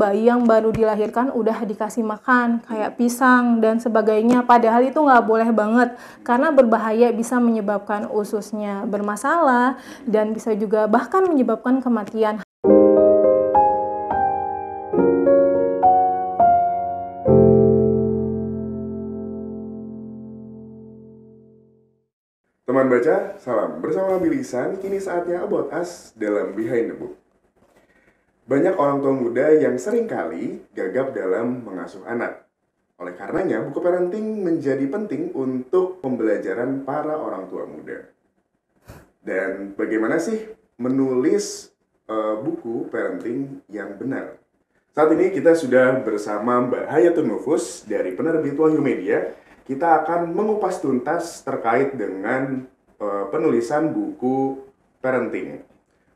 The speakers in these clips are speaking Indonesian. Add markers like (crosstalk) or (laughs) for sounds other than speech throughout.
bayi yang baru dilahirkan udah dikasih makan kayak pisang dan sebagainya padahal itu nggak boleh banget karena berbahaya bisa menyebabkan ususnya bermasalah dan bisa juga bahkan menyebabkan kematian Teman baca, salam. Bersama Bilisan, kini saatnya About Us dalam Behind the Book. Banyak orang tua muda yang seringkali gagap dalam mengasuh anak. Oleh karenanya, buku parenting menjadi penting untuk pembelajaran para orang tua muda. Dan bagaimana sih menulis uh, buku parenting yang benar? Saat ini kita sudah bersama Mbak Hayatun Nufus dari penerbit Wahyu Media. Kita akan mengupas tuntas terkait dengan uh, penulisan buku parenting.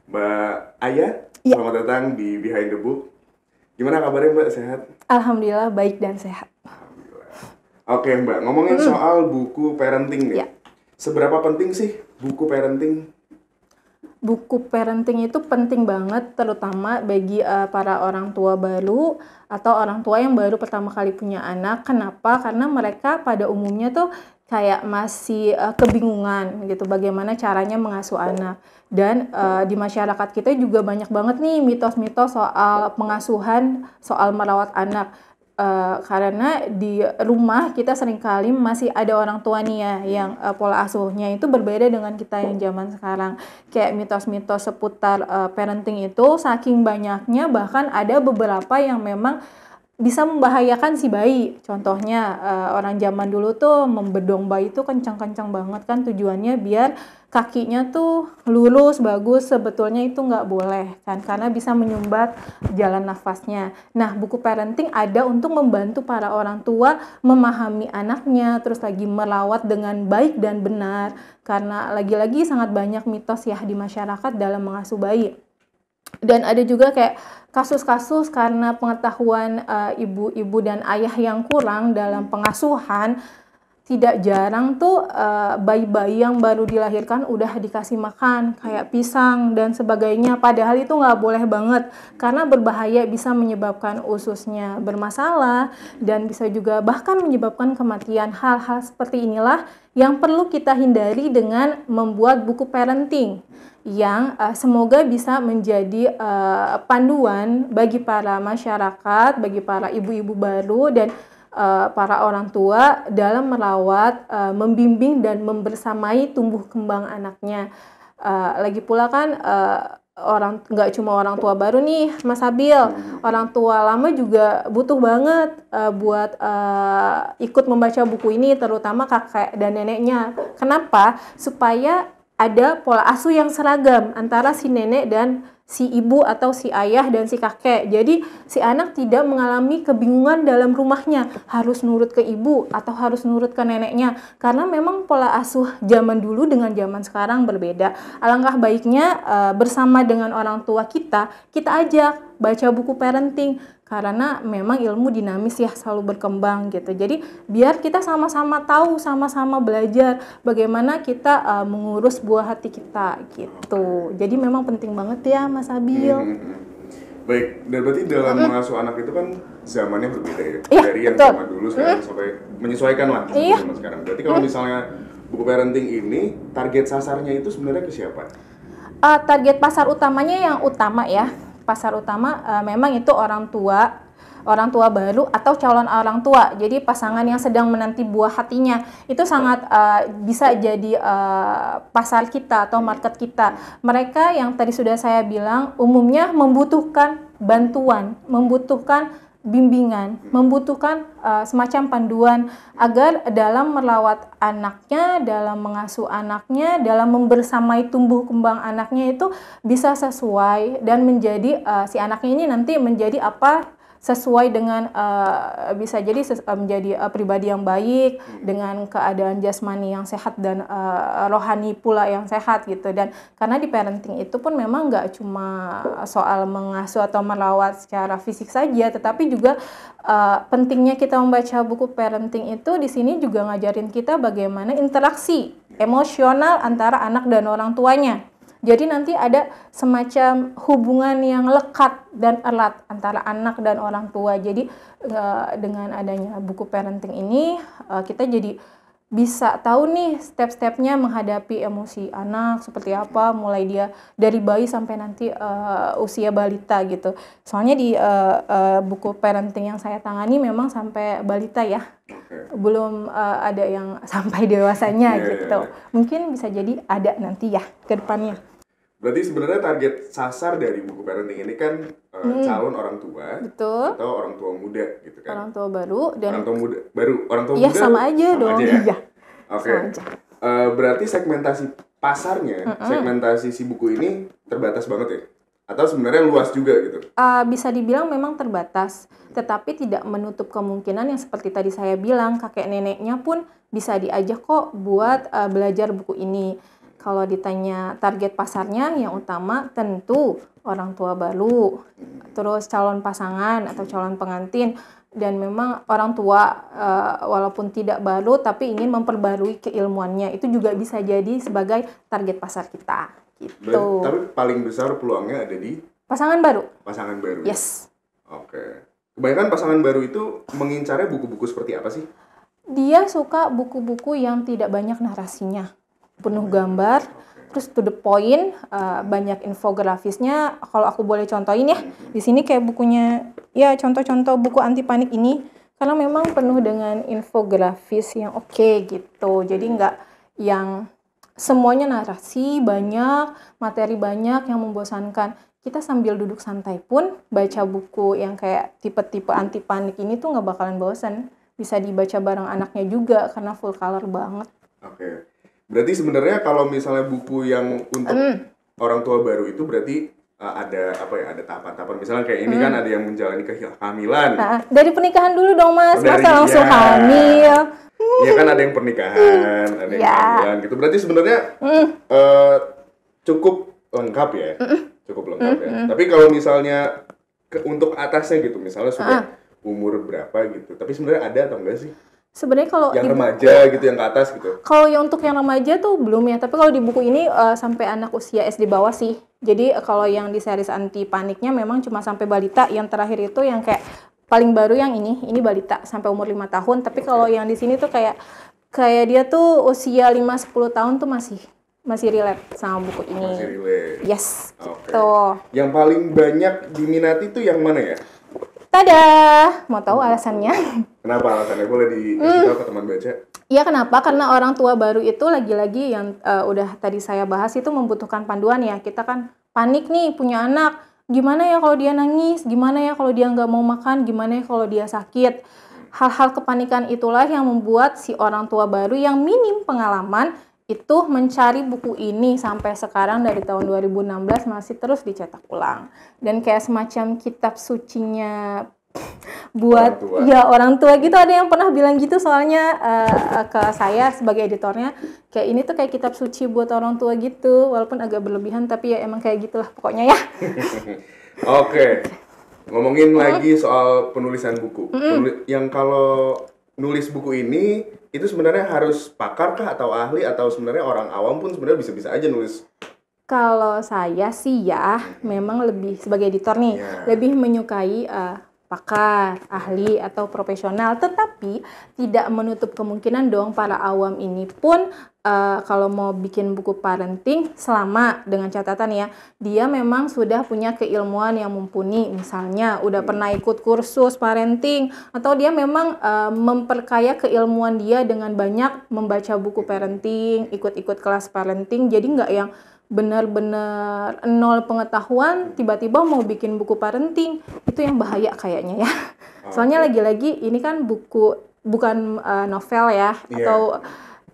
Mbak Ayah. ya. selamat datang di Behind the Book. Gimana kabarnya Mbak? Sehat? Alhamdulillah baik dan sehat. Alhamdulillah. Oke Mbak, ngomongin hmm. soal buku parenting nih. Ya. Seberapa penting sih buku parenting? Buku parenting itu penting banget terutama bagi uh, para orang tua baru atau orang tua yang baru pertama kali punya anak. Kenapa? Karena mereka pada umumnya tuh kayak masih uh, kebingungan gitu bagaimana caranya mengasuh anak dan uh, di masyarakat kita juga banyak banget nih mitos-mitos soal pengasuhan soal merawat anak Uh, karena di rumah kita seringkali masih ada orang tua nih ya yang uh, pola asuhnya itu berbeda dengan kita yang zaman sekarang. Kayak mitos-mitos seputar uh, parenting itu saking banyaknya bahkan ada beberapa yang memang bisa membahayakan si bayi. Contohnya uh, orang zaman dulu tuh membedong bayi tuh kencang-kencang banget kan tujuannya biar kakinya tuh lulus bagus sebetulnya itu nggak boleh kan karena bisa menyumbat jalan nafasnya. Nah buku parenting ada untuk membantu para orang tua memahami anaknya terus lagi merawat dengan baik dan benar karena lagi-lagi sangat banyak mitos ya di masyarakat dalam mengasuh bayi. Dan ada juga kayak kasus-kasus karena pengetahuan eh, ibu-ibu uh, dan ayah yang kurang dalam pengasuhan tidak jarang tuh eh, bayi-bayi uh, yang baru dilahirkan udah dikasih makan kayak pisang dan sebagainya padahal itu nggak boleh banget karena berbahaya bisa menyebabkan ususnya bermasalah dan bisa juga bahkan menyebabkan kematian hal-hal seperti inilah yang perlu kita hindari dengan membuat buku parenting yang uh, semoga bisa menjadi uh, panduan bagi para masyarakat, bagi para ibu-ibu baru dan uh, para orang tua dalam merawat, uh, membimbing dan membersamai tumbuh kembang anaknya. Uh, lagi pula kan uh, orang nggak cuma orang tua baru nih Mas Abil hmm. orang tua lama juga butuh banget uh, buat uh, ikut membaca buku ini terutama kakek dan neneknya kenapa supaya ada pola asuh yang seragam antara si nenek dan si ibu atau si ayah dan si kakek. Jadi si anak tidak mengalami kebingungan dalam rumahnya, harus nurut ke ibu atau harus nurut ke neneknya. Karena memang pola asuh zaman dulu dengan zaman sekarang berbeda. Alangkah baiknya eh, bersama dengan orang tua kita, kita ajak baca buku parenting, karena memang ilmu dinamis ya selalu berkembang gitu. Jadi biar kita sama-sama tahu, sama-sama belajar bagaimana kita uh, mengurus buah hati kita gitu. Jadi memang penting banget ya Mas Abil. Hmm, hmm, hmm. Baik, dan berarti dalam hmm. mengasuh anak itu kan zamannya berbeda ya. Iya, Dari yang zaman sama dulu sekarang hmm. sampai menyesuaikan lah iya. sekarang. Berarti kalau hmm. misalnya buku parenting ini target sasarnya itu sebenarnya ke siapa? Uh, target pasar utamanya yang utama ya pasar utama uh, memang itu orang tua orang tua baru atau calon orang tua jadi pasangan yang sedang menanti buah hatinya itu sangat uh, bisa jadi uh, pasar kita atau market kita mereka yang tadi sudah saya bilang umumnya membutuhkan bantuan membutuhkan bimbingan, membutuhkan uh, semacam panduan agar dalam merawat anaknya, dalam mengasuh anaknya, dalam membersamai tumbuh kembang anaknya itu bisa sesuai dan menjadi uh, si anaknya ini nanti menjadi apa sesuai dengan uh, bisa jadi ses, eh, menjadi uh, pribadi yang baik hmm. dengan keadaan jasmani yang sehat dan uh, rohani pula yang sehat gitu dan karena di parenting itu pun memang nggak cuma soal mengasuh atau merawat secara fisik saja tetapi juga uh, pentingnya kita membaca buku parenting itu di sini juga ngajarin kita bagaimana interaksi emosional antara anak dan orang tuanya jadi nanti ada semacam hubungan yang lekat dan erat antara anak dan orang tua. Jadi eh, dengan adanya buku parenting ini eh, kita jadi bisa tahu nih step-stepnya menghadapi emosi anak seperti apa mulai dia dari bayi sampai nanti uh, usia balita gitu soalnya di uh, uh, buku parenting yang saya tangani memang sampai balita ya okay. belum uh, ada yang (laughs) sampai dewasanya yeah. gitu mungkin bisa jadi ada nanti ya ke depannya Berarti sebenarnya target sasar dari buku parenting ini kan uh, hmm. calon orang tua Betul. atau orang tua muda gitu kan. Orang tua baru dan orang tua muda baru orang tua iya, muda. sama aja sama dong. Aja ya? Iya. Oke. Okay. Uh, eh, berarti segmentasi pasarnya, mm -mm. segmentasi si buku ini terbatas banget ya? Atau sebenarnya luas juga gitu? Uh, bisa dibilang memang terbatas, hmm. tetapi tidak menutup kemungkinan yang seperti tadi saya bilang kakek neneknya pun bisa diajak kok buat uh, belajar buku ini kalau ditanya target pasarnya, yang utama tentu orang tua baru, terus calon pasangan atau calon pengantin, dan memang orang tua eh, walaupun tidak baru tapi ingin memperbarui keilmuannya itu juga bisa jadi sebagai target pasar kita. Gitu. Tapi paling besar peluangnya ada di pasangan baru. Pasangan baru. Ya? Yes. Oke. Okay. Kebanyakan pasangan baru itu mengincarnya buku-buku seperti apa sih? Dia suka buku-buku yang tidak banyak narasinya penuh gambar, terus to the point, uh, banyak infografisnya. Kalau aku boleh contohin ya, di sini kayak bukunya, ya contoh-contoh buku anti panik ini, karena memang penuh dengan infografis yang oke okay, gitu. Jadi nggak yang semuanya narasi banyak, materi banyak yang membosankan. Kita sambil duduk santai pun baca buku yang kayak tipe-tipe anti panik ini tuh nggak bakalan bosan. Bisa dibaca bareng anaknya juga karena full color banget. Oke. Okay Berarti sebenarnya kalau misalnya buku yang untuk mm. orang tua baru itu berarti uh, ada apa ya ada tahapan-tahapan misalnya kayak ini mm. kan hmm. ada yang menjalani kehamilan. Nah, dari pernikahan dulu dong Mas, oh, dari, masa langsung ya. hamil. Iya kan ada yang pernikahan, mm. ada yang yeah. gitu. Berarti sebenarnya mm. uh, cukup lengkap ya. Mm. Cukup lengkap mm. ya. Hmm. Tapi kalau misalnya ke, untuk atasnya gitu misalnya sudah uh. umur berapa gitu. Tapi sebenarnya ada atau enggak sih? sebenarnya kalau yang remaja buku, gitu yang ke atas gitu kalau yang untuk yang remaja tuh belum ya tapi kalau di buku ini uh, sampai anak usia SD bawah sih jadi eh, kalau yang di series anti paniknya memang cuma sampai balita yang terakhir itu yang kayak paling baru yang ini ini balita sampai umur 5 tahun tapi kalau yang di sini tuh kayak kayak dia tuh usia 5 10 tahun tuh masih masih relate sama buku ini. Masih relate. Yes. Okay. Gitu. Yang paling banyak diminati tuh yang mana ya? Tada! Mau tahu alasannya? (laughs) Kenapa alasannya? Boleh hmm. dikasih tahu ke teman baca? Iya kenapa? Karena orang tua baru itu lagi-lagi yang uh, udah tadi saya bahas itu membutuhkan panduan ya. Kita kan panik nih punya anak. Gimana ya kalau dia nangis? Gimana ya kalau dia nggak mau makan? Gimana ya kalau dia sakit? Hal-hal kepanikan itulah yang membuat si orang tua baru yang minim pengalaman itu mencari buku ini sampai sekarang dari tahun 2016 masih terus dicetak ulang dan kayak semacam kitab sucinya (laughs) buat orang tua. ya orang tua gitu ada yang pernah bilang gitu soalnya uh, ke saya sebagai editornya kayak ini tuh kayak kitab suci buat orang tua gitu walaupun agak berlebihan tapi ya emang kayak gitulah pokoknya ya (laughs) oke okay. ngomongin mm. lagi hmm. soal penulisan buku mm. yang kalau nulis buku ini itu sebenarnya harus pakar kah atau ahli atau sebenarnya orang awam pun sebenarnya bisa-bisa aja nulis kalau saya sih ya hmm. memang lebih sebagai editor nih yeah. lebih menyukai uh, pakar, ahli atau profesional, tetapi tidak menutup kemungkinan dong para awam ini pun uh, kalau mau bikin buku parenting selama dengan catatan ya, dia memang sudah punya keilmuan yang mumpuni, misalnya udah hmm. pernah ikut kursus parenting atau dia memang uh, memperkaya keilmuan dia dengan banyak membaca buku parenting, ikut-ikut kelas parenting, jadi nggak yang benar-benar nol pengetahuan tiba-tiba mau bikin buku parenting itu yang bahaya kayaknya ya ah, soalnya lagi-lagi ini kan buku bukan uh, novel ya yeah. atau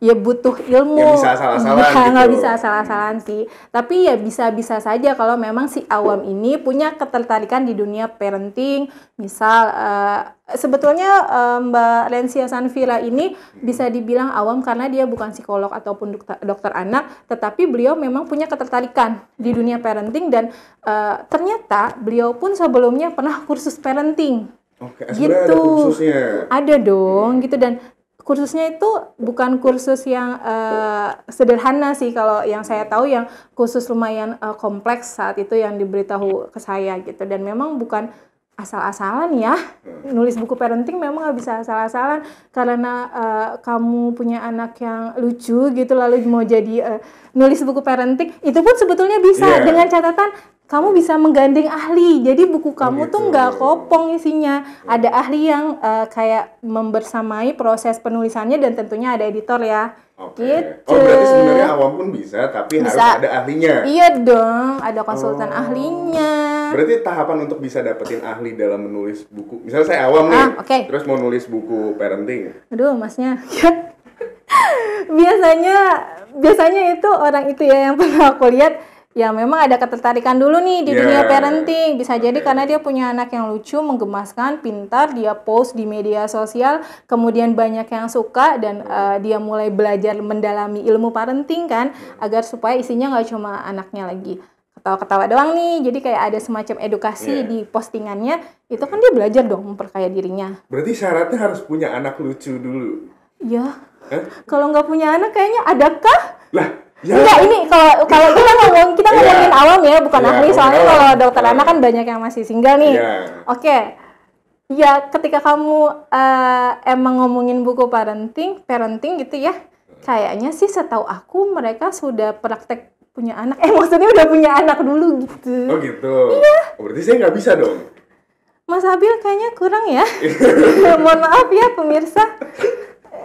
ya butuh ilmu nggak bisa salah salah gitu. bisa sih tapi ya bisa-bisa saja kalau memang si awam ini punya ketertarikan di dunia parenting misal uh, sebetulnya uh, Mbak Lensia Sanvira ini bisa dibilang awam karena dia bukan psikolog ataupun dokter, dokter anak tetapi beliau memang punya ketertarikan di dunia parenting dan uh, ternyata beliau pun sebelumnya pernah kursus parenting Oke, gitu. ada Ada dong, gitu dan kursusnya itu bukan kursus yang uh, sederhana sih kalau yang saya tahu yang khusus lumayan uh, kompleks saat itu yang diberitahu ke saya gitu dan memang bukan asal-asalan ya nulis buku parenting memang nggak bisa asal-asalan karena uh, kamu punya anak yang lucu gitu lalu mau jadi uh, nulis buku parenting itu pun sebetulnya bisa yeah. dengan catatan kamu bisa menggandeng ahli. Jadi buku oh kamu gitu. tuh nggak kopong isinya. Ada ahli yang uh, kayak membersamai proses penulisannya dan tentunya ada editor ya. Oke. Gitu. Oh berarti sebenarnya awam pun bisa, tapi bisa. harus ada ahlinya. Iya dong, ada konsultan oh. ahlinya. Berarti tahapan untuk bisa dapetin ahli dalam menulis buku, misalnya saya awam nih, ah, okay. terus mau nulis buku parenting. Aduh, masnya. (laughs) biasanya biasanya itu orang itu ya yang pernah aku lihat ya memang ada ketertarikan dulu nih di yeah. dunia parenting. Bisa jadi karena dia punya anak yang lucu, menggemaskan, pintar, dia post di media sosial, kemudian banyak yang suka dan uh, dia mulai belajar mendalami ilmu parenting kan, agar supaya isinya nggak cuma anaknya lagi ketawa-ketawa doang nih. Jadi kayak ada semacam edukasi yeah. di postingannya. Itu kan dia belajar dong memperkaya dirinya. Berarti syaratnya harus punya anak lucu dulu. Ya. Kalau nggak punya anak kayaknya adakah? Lah, Ya. Enggak, ini kalau kalau kita ngomong kita ngomongin iya. awam ya, bukan yeah, ahli. Soalnya kalau dokter anak kan banyak yang masih single nih. Yeah. Oke. Okay. Ya, ketika kamu uh, emang ngomongin buku parenting, parenting gitu ya. Kayaknya sih setahu aku mereka sudah praktek punya anak. Eh, maksudnya udah punya anak dulu gitu. Oh, gitu. Iya. Oh, berarti saya nggak bisa dong. Mas Abil kayaknya kurang ya. (laughs) Mohon maaf ya pemirsa.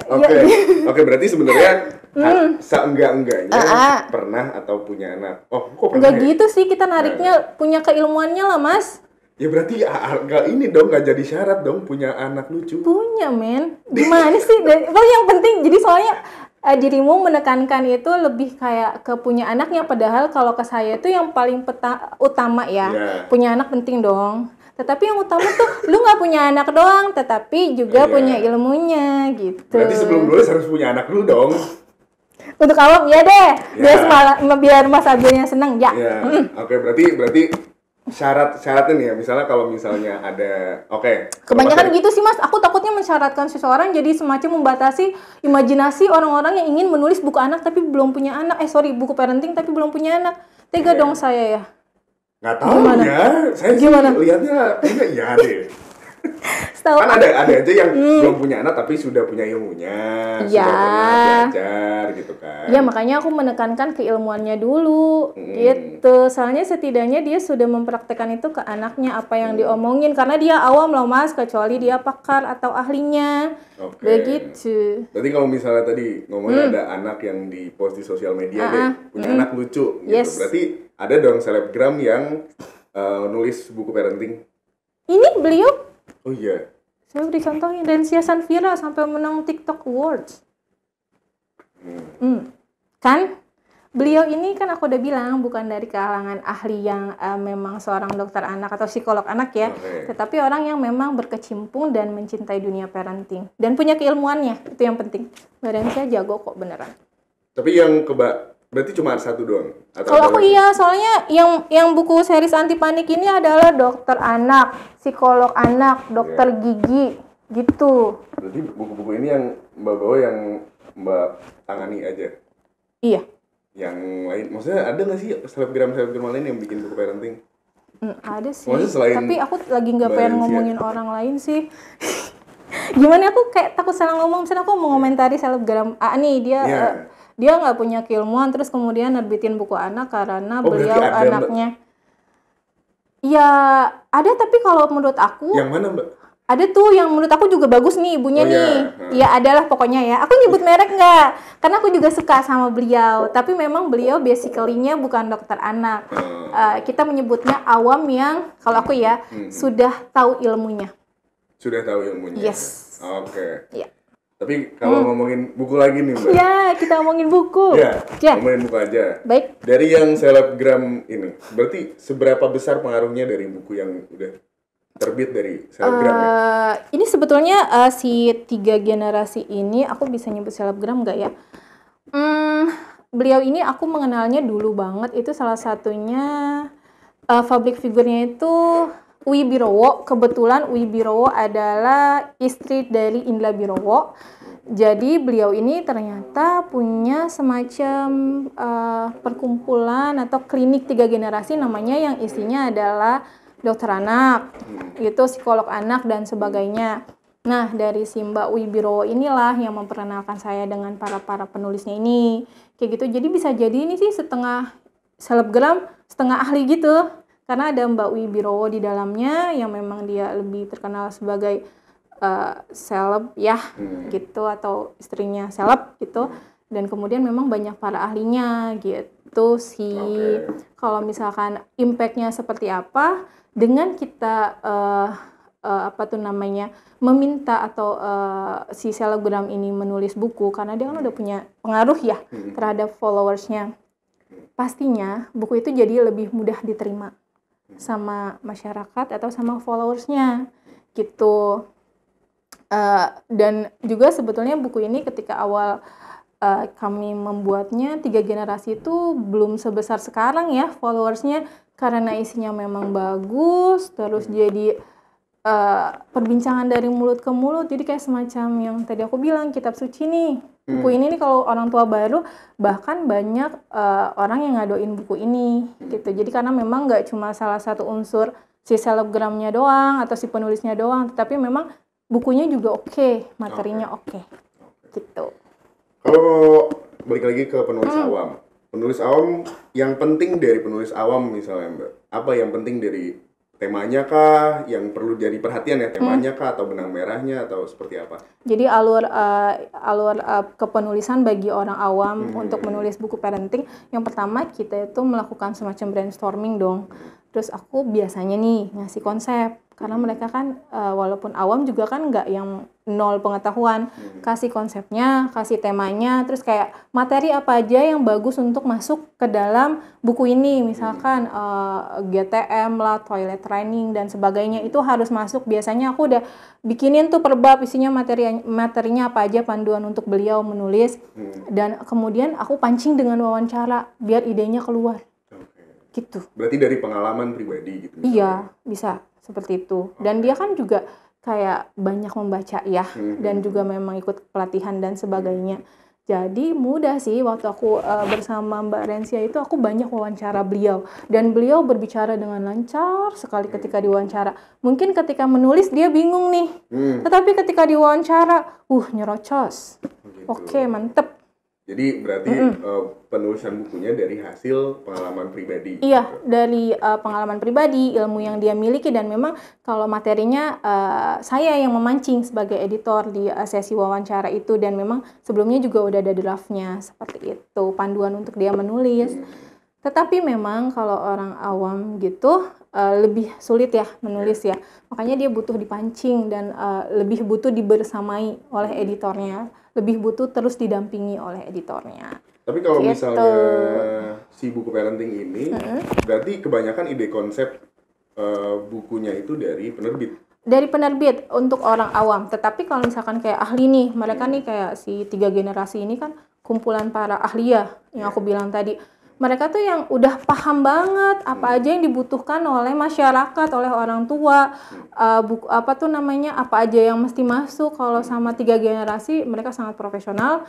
Oke, okay. Iya. oke okay, berarti sebenarnya hmm. seenggak enggaknya uh, ah, -huh. Ah. pernah atau punya anak. Oh, kok pernah? Gak ya? gitu sih kita nariknya nah. punya keilmuannya lah mas. Ya berarti nggak ini dong nggak jadi syarat dong punya anak lucu. Punya men, gimana sih? Dan, oh, yang penting jadi soalnya uh, dirimu menekankan itu lebih kayak ke punya anaknya padahal kalau ke saya itu yang paling peta, utama ya yeah. punya anak penting dong tetapi yang utama tuh lu nggak punya anak doang, tetapi juga yeah. punya ilmunya gitu. Berarti sebelum dulu harus punya anak dulu dong. Untuk awam ya deh, yeah. biar semala, biar Mas Abdulnya seneng ya. Yeah. Mm. Oke, okay, berarti berarti syarat syaratnya nih ya misalnya kalau misalnya ada oke okay, kebanyakan gitu sih mas aku takutnya mensyaratkan seseorang jadi semacam membatasi imajinasi orang-orang yang ingin menulis buku anak tapi belum punya anak eh sorry buku parenting tapi belum punya anak tega yeah. dong saya ya Nggak tahu gimana? ya, saya gimana? sih lihatnya punya iya deh. (laughs) Setahu kan ada ada aja yang hmm. belum punya anak tapi sudah punya ilmunya, ya. sudah belajar gitu kan. Ya makanya aku menekankan keilmuannya dulu hmm. gitu. Soalnya setidaknya dia sudah mempraktekkan itu ke anaknya apa yang hmm. diomongin karena dia awam loh Mas kecuali dia hmm. pakar atau ahlinya. Okay. Begitu. Berarti kalau misalnya tadi ngomongin hmm. ada anak yang di post di sosial media uh ah, deh ah. punya hmm. anak lucu gitu. Yes. Berarti ada dong selebgram yang uh, nulis buku parenting. Ini beliau? Oh iya. Saya dicontohin dan siasan Vira sampai menang TikTok Awards. Hmm. hmm. Kan? Beliau ini kan aku udah bilang bukan dari kalangan ahli yang uh, memang seorang dokter anak atau psikolog anak ya, okay. tetapi orang yang memang berkecimpung dan mencintai dunia parenting dan punya keilmuannya itu yang penting. Badan saya jago kok beneran. Tapi yang keba Berarti cuma satu doang? Kalau aku iya, soalnya yang yang buku series anti panik ini adalah dokter anak, psikolog anak, iya. dokter yeah. gigi gitu. Berarti buku-buku ini yang Mbak bawa yang Mbak tangani aja. Iya. Yang lain, maksudnya ada nggak sih selebgram selebgram lain yang bikin buku parenting? Hmm, ada sih. Maksudnya Tapi aku lagi nggak pengen ya? ngomongin orang lain sih. (laughs) Gimana aku kayak takut salah ngomong, misalnya aku mau komentari iya. selebgram ah, nih dia yeah. Iya. uh, dia nggak punya keilmuan terus kemudian nerbitin buku anak karena oh, beliau ada, anaknya mbak. ya ada tapi kalau menurut aku yang mana mbak ada tuh yang menurut aku juga bagus nih ibunya oh, ya. nih ya. ya adalah pokoknya ya aku nyebut merek nggak karena aku juga suka sama beliau tapi memang beliau basically-nya bukan dokter anak uh, kita menyebutnya awam yang kalau aku ya hmm. sudah tahu ilmunya sudah tahu ilmunya yes oke okay. ya. Tapi kalau hmm. ngomongin buku lagi nih, Mbak. Iya, kita ngomongin buku. Iya, ya, ngomongin buku aja. Baik. Dari yang selebgram ini, berarti seberapa besar pengaruhnya dari buku yang udah terbit dari selebgram? Uh, Ini sebetulnya uh, si tiga generasi ini, aku bisa nyebut selebgram nggak ya? Hmm, beliau ini aku mengenalnya dulu banget. Itu salah satunya uh, eh, public figurnya itu Wibirowo Birowo. Kebetulan Wibirowo Birowo adalah istri dari Indra Birowo. Jadi beliau ini ternyata punya semacam uh, perkumpulan atau klinik tiga generasi namanya yang isinya adalah dokter anak, itu psikolog anak dan sebagainya. Nah, dari Simba Mbak Wibirowo inilah yang memperkenalkan saya dengan para-para penulisnya ini. Kayak gitu. Jadi bisa jadi ini sih setengah selebgram, setengah ahli gitu karena ada Mbak Wi di dalamnya yang memang dia lebih terkenal sebagai uh, seleb ya hmm. gitu atau istrinya seleb gitu dan kemudian memang banyak para ahlinya gitu sih okay. kalau misalkan impactnya seperti apa dengan kita uh, uh, apa tuh namanya meminta atau uh, si selebgram ini menulis buku karena dia kan udah punya pengaruh ya hmm. terhadap followersnya pastinya buku itu jadi lebih mudah diterima sama masyarakat atau sama followersnya gitu uh, dan juga sebetulnya buku ini ketika awal uh, kami membuatnya tiga generasi itu belum sebesar sekarang ya followersnya karena isinya memang bagus terus jadi uh, perbincangan dari mulut ke mulut jadi kayak semacam yang tadi aku bilang kitab suci nih buku hmm. ini nih kalau orang tua baru bahkan banyak uh, orang yang ngadoin buku ini hmm. gitu jadi karena memang nggak cuma salah satu unsur si selebgramnya doang atau si penulisnya doang tetapi memang bukunya juga oke okay, materinya oke okay. okay. gitu kalau balik lagi ke penulis hmm. awam penulis awam yang penting dari penulis awam misalnya mbak apa yang penting dari temanya kah yang perlu jadi perhatian ya temanya hmm. kah atau benang merahnya atau seperti apa? Jadi alur uh, alur uh, kepenulisan bagi orang awam hmm. untuk menulis buku parenting yang pertama kita itu melakukan semacam brainstorming dong. Terus aku biasanya nih ngasih konsep karena mereka kan uh, walaupun awam juga kan nggak yang nol pengetahuan hmm. kasih konsepnya kasih temanya terus kayak materi apa aja yang bagus untuk masuk ke dalam buku ini misalkan uh, hmm. eh, GTM lah toilet training dan sebagainya itu harus masuk biasanya aku udah bikinin tuh perbab isinya materi materinya apa aja panduan untuk beliau menulis hmm. dan kemudian aku pancing dengan wawancara biar idenya keluar gitu berarti dari pengalaman pribadi gitu misalnya. iya bisa seperti itu dan dia kan juga kayak banyak membaca ya hmm. dan juga memang ikut pelatihan dan sebagainya mm-hmm. jadi mudah sih waktu aku uh, bersama Mbak Rensia itu aku banyak wawancara beliau dan beliau berbicara dengan lancar sekali ketika mm-hmm. diwawancara. Mungkin ketika menulis dia bingung nih. Hmm. Tetapi ketika diwawancara, uh nyerocos. Oh, gitu. Oke, okay, mantep jadi berarti mm -hmm. uh, penulisan bukunya dari hasil pengalaman pribadi. Iya, gitu. dari uh, pengalaman pribadi, ilmu yang dia miliki dan memang kalau materinya uh, saya yang memancing sebagai editor di uh, sesi wawancara itu dan memang sebelumnya juga udah ada draftnya seperti itu, panduan untuk dia menulis. Hmm. Tetapi memang kalau orang awam gitu uh, lebih sulit ya menulis iya. ya. Makanya dia butuh dipancing dan uh, lebih butuh dibersamai oleh editornya lebih butuh terus didampingi oleh editornya. Tapi kalau gitu. misalnya si buku parenting ini, hmm. berarti kebanyakan ide konsep uh, bukunya itu dari penerbit dari penerbit untuk orang awam. Tetapi kalau misalkan kayak ahli nih, mereka nih kayak si tiga generasi ini kan kumpulan para ahli ya yang aku iya. bilang tadi mereka tuh yang udah paham banget apa aja yang dibutuhkan oleh masyarakat, oleh orang tua, uh, eh, buku apa tuh namanya, apa aja yang mesti masuk. Kalau sama tiga generasi, mereka sangat profesional.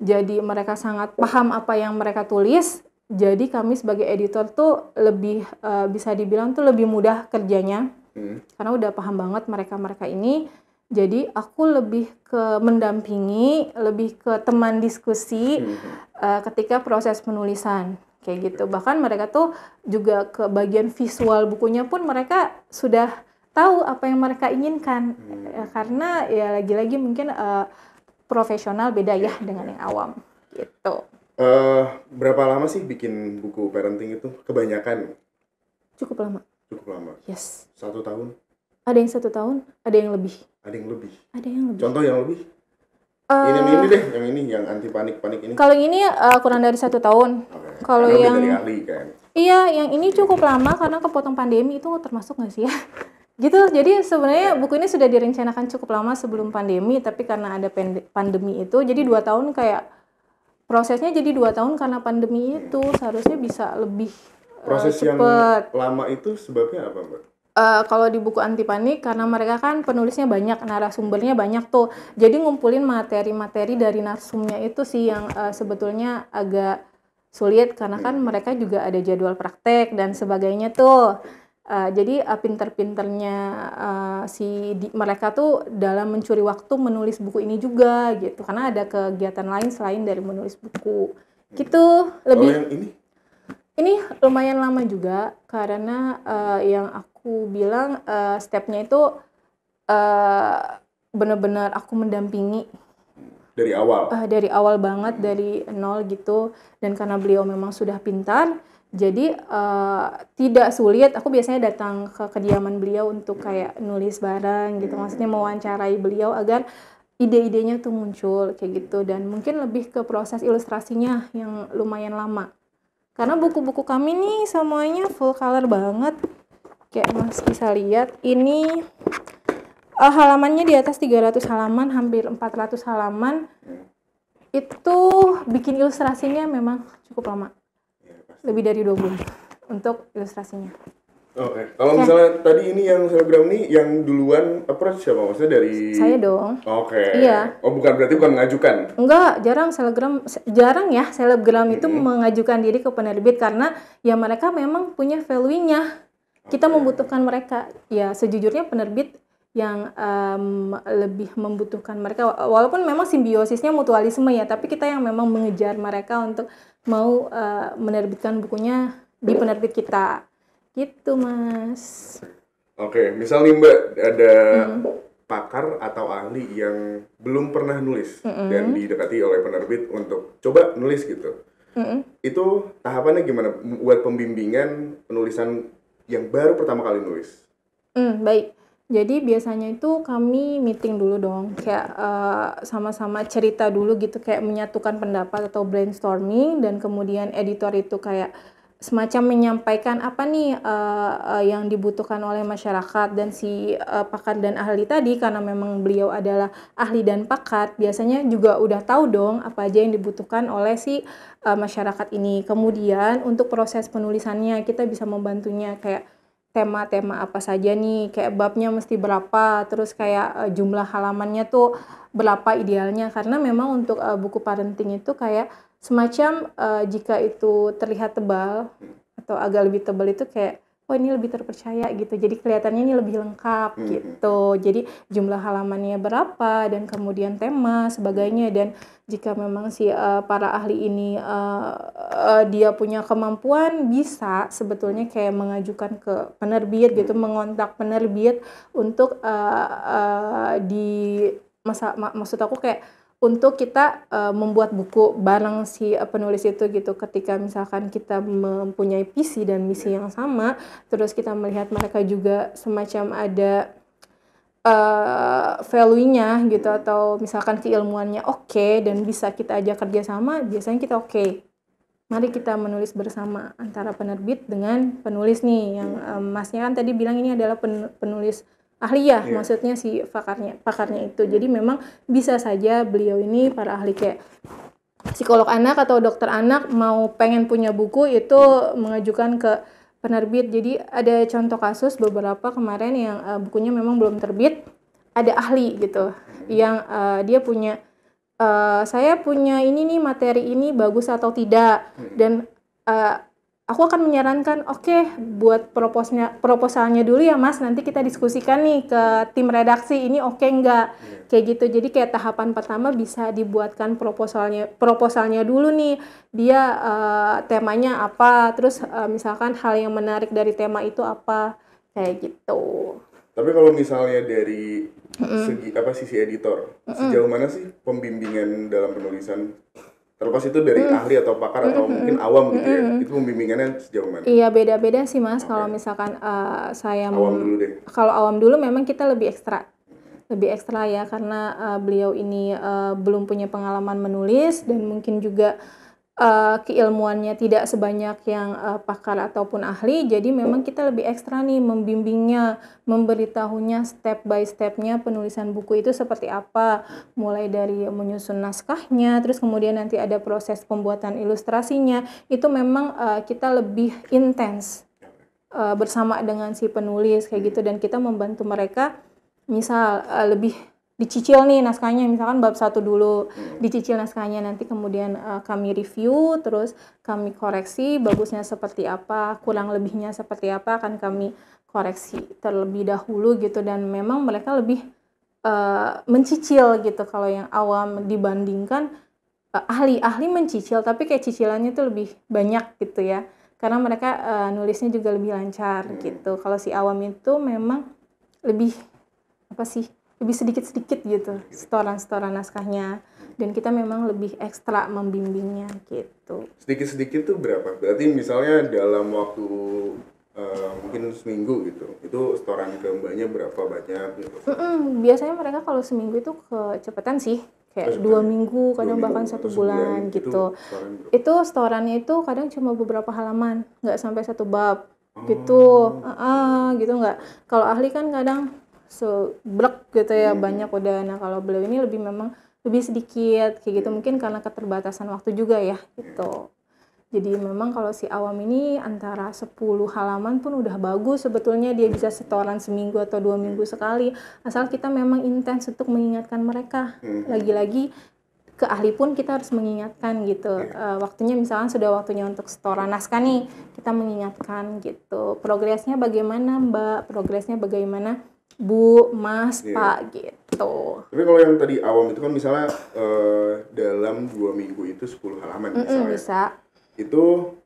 Jadi mereka sangat paham apa yang mereka tulis. Jadi kami sebagai editor tuh lebih uh, bisa dibilang tuh lebih mudah kerjanya, hmm. karena udah paham banget mereka-mereka ini jadi aku lebih ke mendampingi, lebih ke teman diskusi hmm. uh, ketika proses penulisan kayak gitu. Bahkan mereka tuh juga ke bagian visual bukunya pun mereka sudah tahu apa yang mereka inginkan hmm. Eh, karena ya lagi-lagi mungkin uh, profesional beda ya iya, dengan iya. yang awam gitu. Uh, berapa lama sih bikin buku parenting itu? Kebanyakan? Cukup lama. Cukup lama. Yes. Satu tahun? Ada yang satu tahun, ada yang lebih. Ada yang lebih. Ada yang lebih. Contoh yang lebih? Uh, ini, ini deh, yang ini, yang anti panik panik ini. Kalau ini uh, kurang dari satu tahun. Okay. Kalau yang dari ahli, kan? Iya, yang ini cukup lama karena kepotong pandemi itu termasuk nggak sih ya? (laughs) gitu jadi sebenarnya buku ini sudah direncanakan cukup lama sebelum pandemi tapi karena ada pandemi itu jadi dua tahun kayak prosesnya jadi dua tahun karena pandemi itu hmm. seharusnya bisa lebih eh, proses uh, yang lama itu sebabnya apa mbak uh, kalau di buku anti panik karena mereka kan penulisnya banyak narasumbernya banyak tuh jadi ngumpulin materi-materi dari narsumnya itu sih yang uh, sebetulnya agak sulit karena kan mereka juga ada jadwal praktek dan sebagainya tuh uh, jadi uh, pinter-pinternya uh, si di, mereka tuh dalam mencuri waktu menulis buku ini juga gitu karena ada kegiatan lain selain dari menulis buku gitu oh, lebih oh, yang ini ini lumayan lama juga karena uh, yang aku aku bilang uh, stepnya itu uh, eh, benar benar aku mendampingi dari awal uh, dari awal banget hmm. dari nol gitu dan karena beliau memang sudah pintar jadi uh, tidak sulit aku biasanya datang ke kediaman beliau untuk kayak nulis bareng gitu hmm. maksudnya mewawancarai beliau agar ide-idenya tuh muncul kayak gitu dan mungkin lebih ke proses ilustrasinya yang lumayan lama karena buku-buku kami nih semuanya full color banget kayak mas bisa lihat ini uh, halamannya di atas 300 halaman hampir 400 halaman itu bikin ilustrasinya memang cukup lama lebih dari dua bulan untuk ilustrasinya. Oh, eh, Oke, kalau okay. misalnya tadi ini yang selebgram ini yang duluan approach siapa maksudnya dari Saya dong. Oke. Okay. Iya. Oh, bukan berarti bukan mengajukan. Enggak, jarang selebgram jarang ya selebgram mm -hmm. itu mengajukan diri ke penerbit karena ya mereka memang punya value-nya kita membutuhkan mereka ya sejujurnya penerbit yang um, lebih membutuhkan mereka walaupun memang simbiosisnya mutualisme ya tapi kita yang memang mengejar mereka untuk mau uh, menerbitkan bukunya di penerbit kita gitu mas oke misal nih mbak ada mm. pakar atau ahli yang belum pernah nulis -hmm. dan didekati oleh penerbit untuk coba nulis gitu mm -hmm. itu tahapannya gimana buat pembimbingan penulisan yang baru pertama kali nulis? Hmm, baik. Jadi biasanya itu kami meeting dulu dong, kayak eh, sama-sama uh, cerita dulu gitu, kayak menyatukan pendapat atau brainstorming, dan kemudian editor itu kayak semacam menyampaikan apa nih uh, uh, yang dibutuhkan oleh masyarakat dan si uh, pakar dan ahli tadi karena memang beliau adalah ahli dan pakar biasanya juga udah tahu dong apa aja yang dibutuhkan oleh si uh, masyarakat ini kemudian untuk proses penulisannya kita bisa membantunya kayak tema-tema apa saja nih kayak babnya mesti berapa terus kayak uh, jumlah halamannya tuh berapa idealnya karena memang untuk uh, buku parenting itu kayak semacam uh, jika itu terlihat tebal atau agak lebih tebal itu kayak oh ini lebih terpercaya gitu jadi kelihatannya ini lebih lengkap mm -hmm. gitu jadi jumlah halamannya berapa dan kemudian tema sebagainya dan jika memang si uh, para ahli ini uh, uh, dia punya kemampuan bisa sebetulnya kayak mengajukan ke penerbit gitu hmm. mengontak penerbit untuk uh, uh, di masa mak maksud aku kayak untuk kita uh, membuat buku bareng si eh, penulis itu gitu ketika misalkan kita mempunyai visi dan misi yang sama terus kita melihat mereka juga semacam ada uh, value-nya gitu atau misalkan keilmuannya oke okay, dan bisa kita ajak kerjasama biasanya kita oke okay. mari kita menulis bersama antara penerbit dengan penulis nih yang um, masnya kan tadi bilang ini adalah penulis ahliyah yeah. maksudnya si pakarnya pakarnya itu jadi memang bisa saja beliau ini para ahli kayak psikolog anak atau dokter anak mau pengen punya buku itu mengajukan ke penerbit jadi ada contoh kasus beberapa kemarin yang uh, bukunya memang belum terbit ada ahli gitu yang uh, dia punya uh, saya punya ini nih materi ini bagus atau tidak hmm. dan aku akan menyarankan oke okay, buat proposalnya proposalnya dulu ya mas nanti kita diskusikan nih ke tim redaksi ini oke okay nggak yeah. kayak gitu jadi kayak tahapan pertama bisa dibuatkan proposalnya proposalnya dulu nih dia uh, temanya apa terus uh, misalkan hal yang menarik dari tema itu apa kayak gitu tapi kalau misalnya dari mm -hmm. segi apa sisi editor mm -hmm. sejauh mana sih pembimbingan dalam penulisan terlepas itu dari mm. ahli atau pakar mm, atau hmm, hmm, mungkin hmm. awam gitu ya itu pembimbingannya sejauh mana iya beda-beda sih mas okay. kalau misalkan uh, saya awam dulu deh kalau awam dulu memang kita lebih ekstra lebih ekstra ya karena uh, beliau ini uh, belum punya pengalaman menulis dan mungkin juga uh, uh, keilmuannya tidak sebanyak yang uh, pakar ataupun ahli, jadi memang kita lebih ekstra nih membimbingnya, memberitahunya step by stepnya penulisan buku itu seperti apa, mulai dari menyusun naskahnya, terus kemudian nanti ada proses pembuatan ilustrasinya, itu memang uh, kita lebih intens uh, bersama dengan si penulis kayak gitu dan kita membantu mereka misal lebih dicicil nih naskahnya misalkan bab satu dulu hmm. dicicil naskahnya nanti kemudian uh, kami review terus kami koreksi bagusnya seperti apa kurang lebihnya seperti apa akan kami koreksi terlebih dahulu gitu dan memang mereka lebih uh, mencicil gitu kalau yang awam dibandingkan uh, eh, ahli-ahli mencicil tapi kayak cicilannya itu lebih banyak gitu ya karena mereka uh, nulisnya juga lebih lancar hmm. gitu kalau si awam itu memang lebih apa sih lebih sedikit-sedikit gitu setoran-setoran naskahnya dan kita memang lebih ekstra membimbingnya gitu sedikit-sedikit tuh berapa berarti misalnya dalam waktu uh, mungkin seminggu gitu itu setoran ke mbaknya berapa banyak gitu mm -mm. biasanya mereka kalau seminggu itu kecepatan sih kayak dua ya? minggu kadang dua bahkan satu bulan, bulan gitu itu, itu setorannya itu kadang cuma beberapa halaman nggak sampai satu bab oh. gitu uh -uh, gitu nggak kalau ahli kan kadang seblek gitu ya hmm. banyak udah nah kalau beliau ini lebih memang lebih sedikit kayak gitu hmm. mungkin karena keterbatasan waktu juga ya gitu jadi memang kalau si awam ini antara 10 halaman pun udah bagus sebetulnya dia bisa setoran seminggu atau dua minggu hmm. sekali asal kita memang intens untuk mengingatkan mereka hmm. lagi-lagi ke ahli pun kita harus mengingatkan gitu uh, waktunya misalnya sudah waktunya untuk setoran naskah nih kita mengingatkan gitu progresnya bagaimana mbak progresnya bagaimana Bu, Mas, yeah. Pak gitu. Tapi kalau yang tadi awam itu kan misalnya uh, dalam dua minggu itu 10 halaman mm -mm, misalnya. bisa. Itu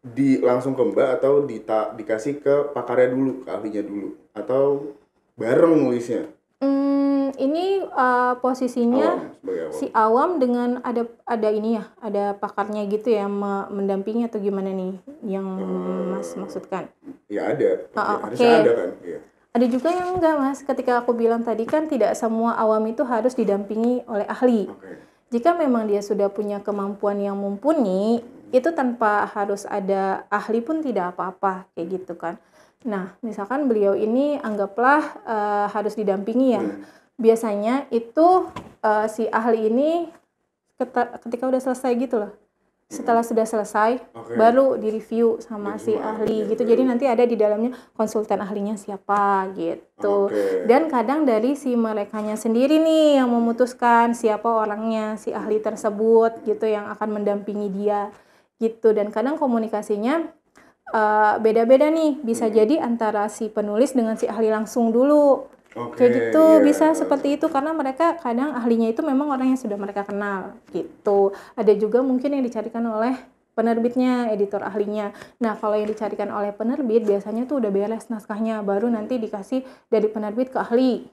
di langsung ke Mbak atau di dikasih ke pakarnya dulu, ke ahlinya dulu atau bareng nulisnya? Hmm, ini uh, posisinya awam, awam. si awam dengan ada ada ini ya, ada pakarnya gitu ya mendampingi atau gimana nih yang uh, Mas maksudkan? Ya ada. Oh, oh, Okay. ada kan. Ya. Ada juga yang enggak mas, ketika aku bilang tadi kan tidak semua awam itu harus didampingi oleh ahli. Okay. Jika memang dia sudah punya kemampuan yang mumpuni, itu tanpa harus ada ahli pun tidak apa-apa kayak gitu kan. Nah, misalkan beliau ini anggaplah uh, harus didampingi ya. Iya. Biasanya itu uh, si ahli ini ketika udah selesai gitu loh, setelah sudah selesai okay. baru review sama Jadi, si ahli gitu. Jadi nanti ada di dalamnya konsultan ahlinya siapa gitu. Okay. Dan kadang dari si merekanya sendiri nih yang memutuskan siapa orangnya si ahli tersebut gitu yang akan mendampingi dia gitu dan kadang komunikasinya eh, beda-beda uh, nih bisa hmm. jadi antara si penulis dengan si ahli langsung dulu Okay, Jadi itu yeah. bisa seperti itu karena mereka kadang ahlinya itu memang orang yang sudah mereka kenal gitu. Ada juga mungkin yang dicarikan oleh penerbitnya, editor ahlinya. Nah, kalau yang dicarikan oleh penerbit biasanya tuh udah beres naskahnya, baru nanti dikasih dari penerbit ke ahli.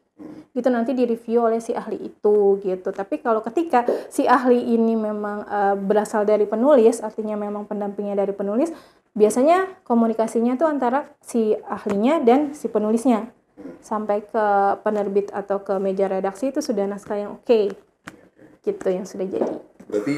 Itu nanti direview oleh si ahli itu gitu. Tapi kalau ketika si ahli ini memang uh, berasal dari penulis, artinya memang pendampingnya dari penulis, biasanya komunikasinya tuh antara si ahlinya dan si penulisnya sampai ke penerbit atau ke meja redaksi itu sudah naskah yang oke okay. gitu yang sudah jadi berarti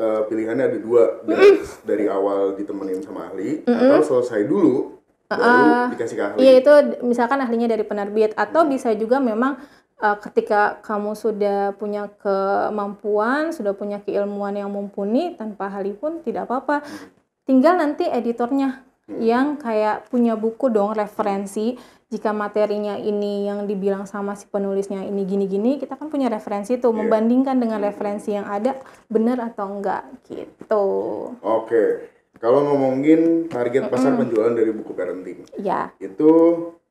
uh, pilihannya ada dua dari, mm. dari awal ditemenin sama ahli mm hmm atau selesai dulu baru uh-uh. dikasih ke ahli iya itu misalkan ahlinya dari penerbit atau hmm. bisa juga memang uh, ketika kamu sudah punya kemampuan sudah punya keilmuan yang mumpuni tanpa ahli pun tidak apa-apa hmm. tinggal nanti editornya Hmm. yang kayak punya buku dong referensi jika materinya ini yang dibilang sama si penulisnya ini gini-gini kita kan punya referensi tuh yeah. membandingkan dengan referensi yang ada benar atau enggak gitu oke okay. kalau ngomongin target pasar mm -hmm. penjualan dari buku parenting yeah. itu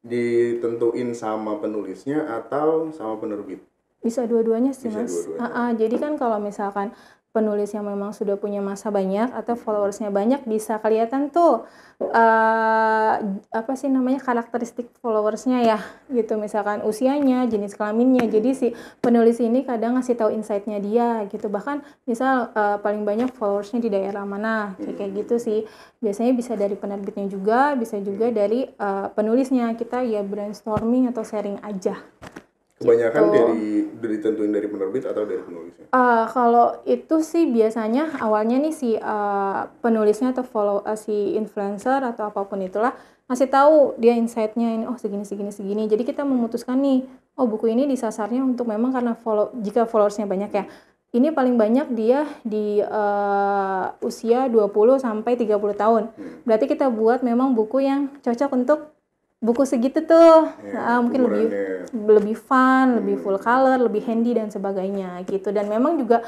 ditentuin sama penulisnya atau sama penerbit bisa dua-duanya sih bisa mas dua uh -uh, jadi kan kalau misalkan penulis yang memang sudah punya masa banyak atau followersnya banyak bisa kelihatan tuh uh, apa sih namanya karakteristik followersnya ya gitu misalkan usianya jenis kelaminnya jadi si penulis ini kadang ngasih tahu insightnya dia gitu bahkan misal uh, paling banyak followersnya di daerah mana kayak, gitu sih biasanya bisa dari penerbitnya juga bisa juga dari uh, penulisnya kita ya brainstorming atau sharing aja Kebanyakan gitu. dari dari ditentuin dari penerbit atau dari penulisnya? Uh, eh, kalau itu sih biasanya awalnya nih si uh, penulisnya atau follow uh, si influencer atau apapun itulah masih tahu dia insightnya ini oh segini segini segini. Jadi kita memutuskan nih oh buku ini disasarnya untuk memang karena follow jika followersnya banyak ya. Ini paling banyak dia di uh, usia 20 sampai 30 tahun. Hmm. Berarti kita buat memang buku yang cocok untuk buku segitu tuh yeah, iya, uh, mungkin lebih ya. lebih fun, hmm. lebih full color, lebih handy dan sebagainya gitu. Dan memang juga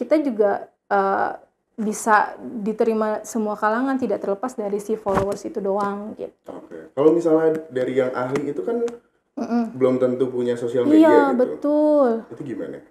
kita juga uh, bisa diterima semua kalangan tidak terlepas dari si followers itu doang gitu. Okay. Kalau misalnya dari yang ahli itu kan mm -mm. belum tentu punya sosial media iya, gitu. betul. Itu gimana?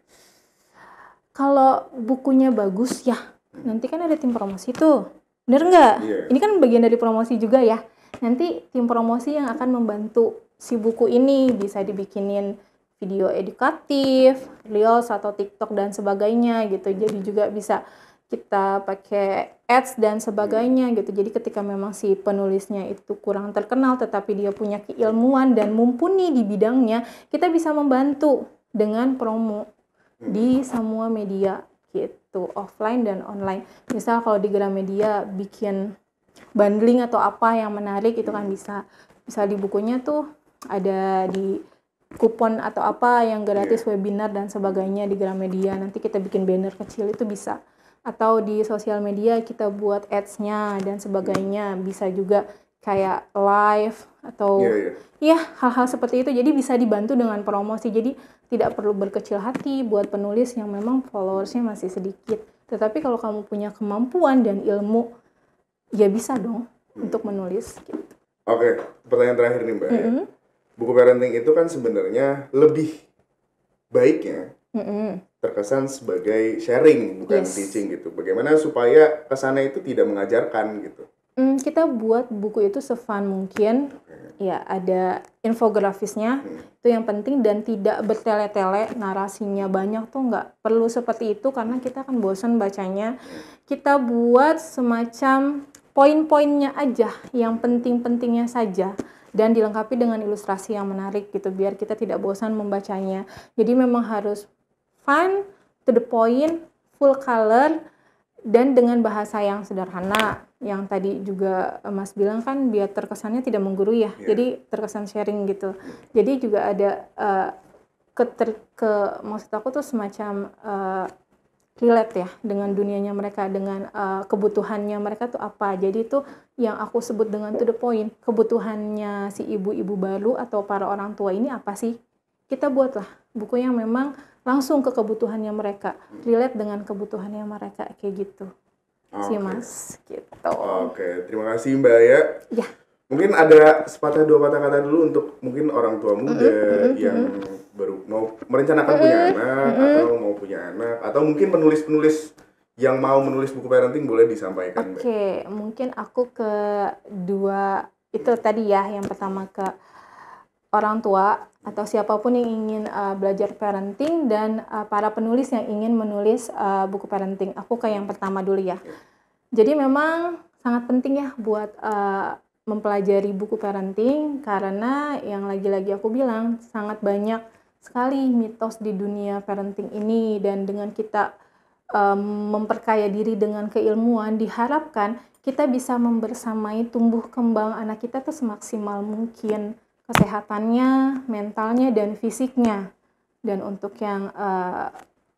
Kalau bukunya bagus ya, hmm. nanti kan ada tim promosi tuh. Bener nggak? Yeah. Ini kan bagian dari promosi juga ya nanti tim promosi yang akan membantu si buku ini bisa dibikinin video edukatif, reels atau TikTok dan sebagainya gitu. Jadi juga bisa kita pakai ads dan sebagainya gitu. Jadi ketika memang si penulisnya itu kurang terkenal tetapi dia punya keilmuan dan mumpuni di bidangnya, kita bisa membantu dengan promo di semua media gitu, offline dan online. Misal kalau di Gramedia bikin bundling atau apa yang menarik itu kan bisa bisa di bukunya tuh ada di kupon atau apa yang gratis yeah. webinar dan sebagainya di Gramedia nanti kita bikin banner kecil itu bisa atau di sosial media kita buat ads-nya dan sebagainya hmm. bisa juga kayak live atau yeah, yeah. ya hal-hal seperti itu jadi bisa dibantu dengan promosi jadi tidak perlu berkecil hati buat penulis yang memang followersnya masih sedikit tetapi kalau kamu punya kemampuan dan ilmu ya bisa dong hmm. untuk menulis gitu. Oke, okay. pertanyaan terakhir nih Mbak. Mm -hmm. Ya. Buku parenting itu kan sebenarnya lebih baiknya mm -hmm. terkesan sebagai sharing bukan yes. teaching gitu. Bagaimana supaya kesana itu tidak mengajarkan gitu? Mm, kita buat buku itu sefun mungkin. Okay. Ya ada infografisnya mm. itu yang penting dan tidak bertele-tele narasinya banyak tuh nggak perlu seperti itu karena kita akan bosan bacanya. Hmm. Kita buat semacam poin-poinnya aja, yang penting-pentingnya saja dan dilengkapi dengan ilustrasi yang menarik gitu biar kita tidak bosan membacanya. Jadi memang harus fun, to the point, full color dan dengan bahasa yang sederhana yang tadi juga Mas bilang kan biar terkesannya tidak menggurui ya. Yeah. Jadi terkesan sharing gitu. Jadi juga ada uh, eh, ke, ter, ke maksud aku tuh semacam uh, relate ya dengan dunianya mereka dengan uh, kebutuhannya mereka tuh apa jadi itu yang aku sebut dengan to the point kebutuhannya si ibu-ibu baru atau para orang tua ini apa sih kita buatlah buku yang memang langsung ke kebutuhannya mereka relate dengan kebutuhannya mereka kayak gitu okay. sih mas gitu oke okay. terima kasih mbak ya ya mungkin ada sepatah dua patah kata dulu untuk mungkin orang tua muda mm -hmm. yang mm -hmm baru mau merencanakan mm -hmm. punya mm-hmm. anak mm -hmm. atau mau punya anak atau mungkin penulis-penulis yang mau menulis buku parenting boleh disampaikan. Oke, okay. mungkin aku ke dua itu tadi ya yang pertama ke orang tua atau siapapun yang ingin uh, belajar parenting dan uh, para penulis yang ingin menulis uh, buku parenting. Aku ke yang pertama dulu ya. ya. Jadi memang sangat penting ya buat uh, mempelajari buku parenting karena yang lagi-lagi aku bilang sangat banyak sekali mitos di dunia parenting ini dan dengan kita um, memperkaya diri dengan keilmuan diharapkan kita bisa membersamai tumbuh kembang anak kita tuh semaksimal mungkin kesehatannya, mentalnya dan fisiknya. Dan untuk yang uh,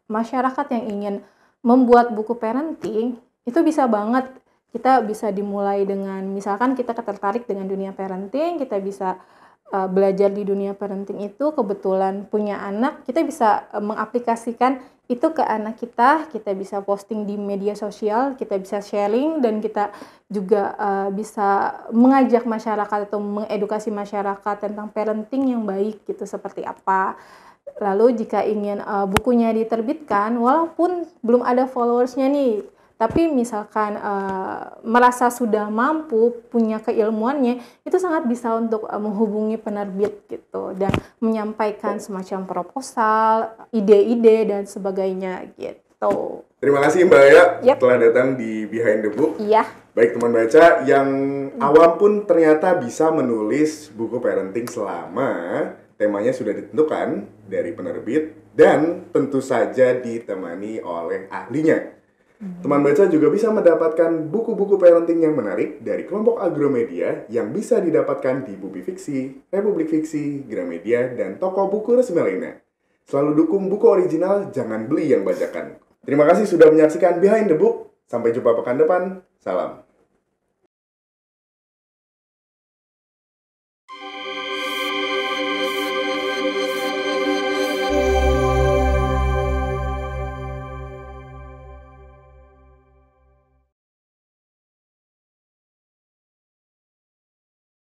masyarakat yang ingin membuat buku parenting itu bisa banget kita bisa dimulai dengan misalkan kita ketertarik dengan dunia parenting, kita bisa uh, belajar di dunia parenting itu kebetulan punya anak kita bisa uh, mengaplikasikan itu ke anak kita kita bisa posting di media sosial kita bisa sharing dan kita juga uh, bisa mengajak masyarakat atau mengedukasi masyarakat tentang parenting yang baik gitu seperti apa lalu jika ingin uh, bukunya diterbitkan walaupun belum ada followersnya nih tapi misalkan uh, merasa sudah mampu, punya keilmuannya, itu sangat bisa untuk uh, menghubungi penerbit gitu dan menyampaikan semacam proposal, ide-ide dan sebagainya gitu. Terima kasih Mbak Ya yep. telah datang di Behind the Book. Iya. Baik teman baca yang awam pun ternyata bisa menulis buku parenting selama temanya sudah ditentukan dari penerbit dan tentu saja ditemani oleh ahlinya. Hmm. Teman baca juga bisa mendapatkan buku-buku parenting yang menarik dari kelompok agromedia yang bisa didapatkan di Bubi Fiksi, Republik Fiksi, Gramedia, dan toko buku resmi lainnya. Selalu dukung buku original, jangan beli yang bajakan. Terima kasih sudah menyaksikan Behind the Book. Sampai jumpa pekan depan. Salam.